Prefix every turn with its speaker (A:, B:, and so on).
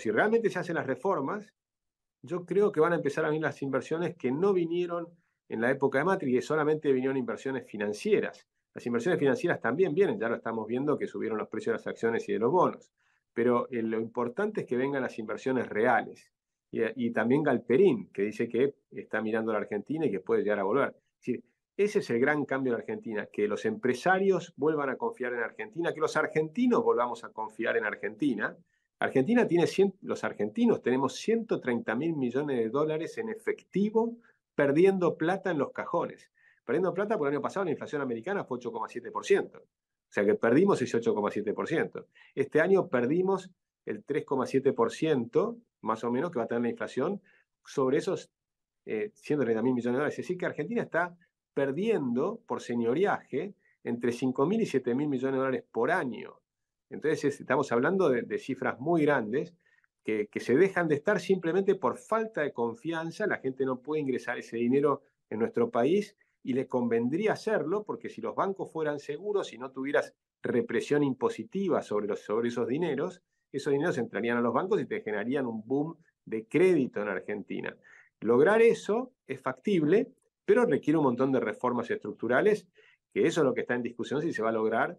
A: Si realmente se hacen las reformas, yo creo que van a empezar a venir las inversiones que no vinieron en la época de Matrix, que solamente vinieron inversiones financieras. Las inversiones financieras también vienen, ya lo estamos viendo que subieron los precios de las acciones y de los bonos, pero eh, lo importante es que vengan las inversiones reales. Y, también Galperín, que dice que está mirando a la Argentina y que puede llegar a volver. Es ese es el gran cambio en Argentina, que los empresarios vuelvan a confiar en Argentina, que los argentinos volvamos a confiar en Argentina, Argentina tiene, los argentinos tenemos 130 mil millones de dólares en efectivo perdiendo plata en los cajones. Perdiendo plata porque el año pasado la inflación americana fue 8,7%. O sea que perdimos ese 8,7%. Este año perdimos el 3,7% más o menos que va a tener la inflación sobre esos 130 eh, mil millones de dólares. Es decir, que Argentina está perdiendo por señoriaje entre 5 mil y 7 mil millones de dólares por año entonces estamos hablando de, cifras muy grandes que, se dejan de estar simplemente por falta de confianza, la gente no puede ingresar ese dinero en nuestro país y le convendría hacerlo porque si los bancos fueran seguros y no tuvieras represión impositiva sobre, sobre esos dineros, esos dineros entrarían a los bancos y te generarían un boom de crédito en Argentina. Lograr eso es factible, pero requiere un montón de reformas estructurales, que eso es lo que está en discusión si se va a lograr.